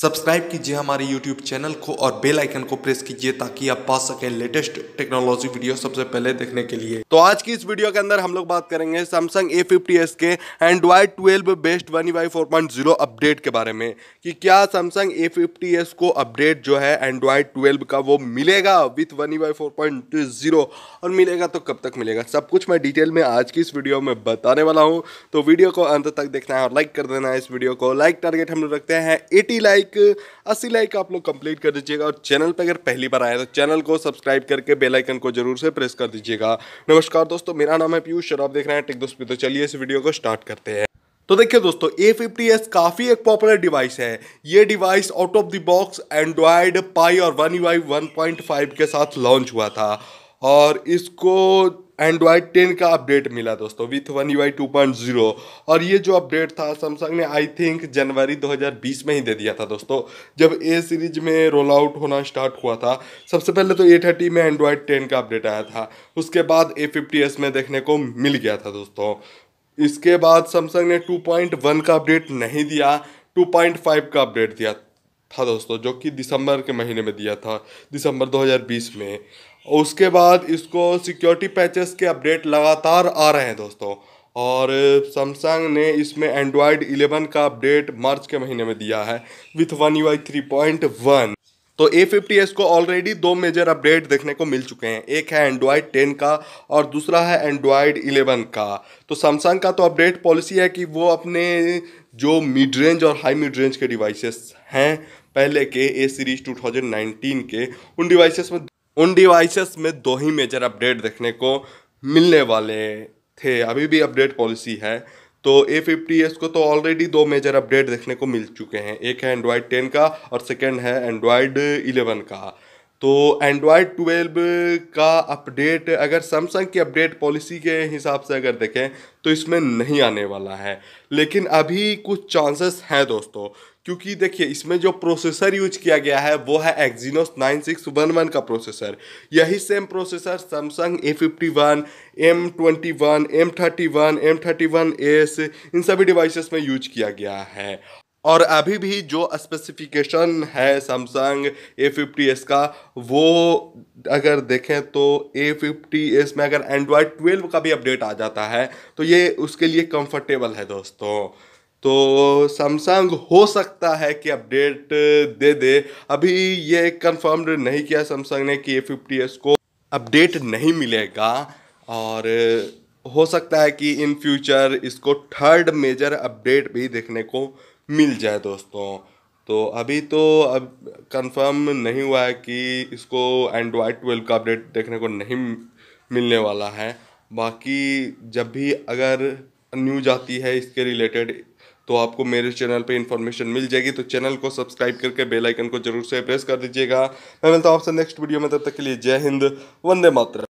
subscribe कीजिए हमारे YouTube channel को और बेल आइकन को प्रेस कीजिए ताकि आप पा सकें लेटेस्ट टेक्नोलॉजी वीडियो सबसे पहले देखने के लिए तो आज की इस वीडियो के अंदर हम लोग बात करेंगे सैमसंग ए फिफ्टी एस के Android twelve based One UI four point zero update के बारे में कि क्या सैमसंग ए फिफ्टी एस को अपडेट जो है एंड्रॉयड ट्वेल्व का वो मिलेगा with One UI four point zero और मिलेगा तो कब तक मिलेगा सब कुछ मैं डिटेल में आज की इस वीडियो में बताने वाला हूँ तो वीडियो को अंत तक देखना है और लाइक कर देना है इस वीडियो को लाइक टारगेट हम लोग रखते हैं एटी लाइक लाइक uh, अस्सी लाइक आप लोग कंप्लीट कर दीजिएगा और चैनल पर अगर पहली बार आए तो चैनल को सब्सक्राइब करके बेल आइकन को जरूर से प्रेस कर दीजिएगा नमस्कार दोस्तों मेरा नाम है पीयूष और आप देख रहे हैं टिक दोस्त तो चलिए इस वीडियो को स्टार्ट करते हैं तो देखिए दोस्तों ए फिफ्टी एस काफ़ी एक पॉपुलर डिवाइस है ये device out of the box Android पाई और one you I one point five के साथ लॉन्च हुआ था और इसको एंड्रॉयड टेन का अपडेट मिला दोस्तों with one you I two point zero और ये जो अपडेट था सैमसंग ने आई थिंक जनवरी 2020 में ही दे दिया था दोस्तों जब ए सीरीज में रोल आउट होना स्टार्ट हुआ था सबसे पहले तो ए थर्टी में एंड्रॉयड टेन का अपडेट आया था उसके बाद ए फिफ्टी एस में देखने को मिल गया था दोस्तों इसके बाद सैमसंग ने टू पॉइंट वन का अपडेट नहीं दिया टू पॉइंट फाइव का अपडेट दिया था दोस्तों जो कि दिसंबर के महीने में दिया था दिसंबर 2020 में उसके बाद इसको सिक्योरिटी पैचेस के अपडेट लगातार आ रहे हैं दोस्तों और सैमसंग ने इसमें एंड्रॉयड 11 का अपडेट मार्च के महीने में दिया है with one you I three point one तो ए फिफ्टी एस को ऑलरेडी दो मेजर अपडेट देखने को मिल चुके हैं एक है एंड्रॉयड टेन का और दूसरा है एंड्रॉयड इलेवन का तो सैमसंग का तो अपडेट पॉलिसी है कि वो अपने जो मिड रेंज और हाई मिड रेंज के डिवाइसेस हैं पहले के ए सीरीज 2019 के उन डिवाइसेस में उन डिवाइसेस में दो ही मेजर अपडेट देखने को मिलने वाले थे अभी भी अपडेट पॉलिसी है तो ए फिफ्टी एस को तो ऑलरेडी दो मेजर अपडेट देखने को मिल चुके हैं एक है एंड्रॉयड टेन का और सेकेंड है एंड्रॉयड इलेवन का तो एंड्रॉयड ट्वेल्व का अपडेट अगर सैमसंग की अपडेट पॉलिसी के हिसाब से अगर देखें तो इसमें नहीं आने वाला है लेकिन अभी कुछ चांसेस हैं दोस्तों क्योंकि देखिए इसमें जो प्रोसेसर यूज किया गया है वो है Exynos nine six one one का प्रोसेसर यही same processor Samsung A fifty one M twenty one M thirty one M thirty one S इन सभी डिवाइसेस में यूज किया गया है और अभी भी जो स्पेसिफिकेशन है सैमसंग ए फिफ्टी एस का वो अगर देखें तो ए फिफ्टी एस में अगर एंड्रॉयड ट्वेल्व का भी अपडेट आ जाता है तो ये उसके लिए कंफर्टेबल है दोस्तों तो सैमसंग हो सकता है कि अपडेट दे दे अभी ये कंफर्म्ड नहीं किया सैमसंग ने कि ए फिफ्टी एस को अपडेट नहीं मिलेगा और हो सकता है कि इन फ्यूचर इसको थर्ड मेजर अपडेट भी देखने को मिल जाए दोस्तों तो अभी तो अब कंफर्म नहीं हुआ है कि इसको एंड्रॉयड ट्वेल्व का अपडेट देखने को नहीं मिलने वाला है बाकी जब भी अगर न्यूज आती है इसके रिलेटेड तो आपको मेरे चैनल पे इन्फॉर्मेशन मिल जाएगी तो चैनल को सब्सक्राइब करके बेल आइकन को जरूर से प्रेस कर दीजिएगा मैं मिलता हूँ आपसे नेक्स्ट वीडियो में तब तक के लिए जय हिंद वंदे मातरम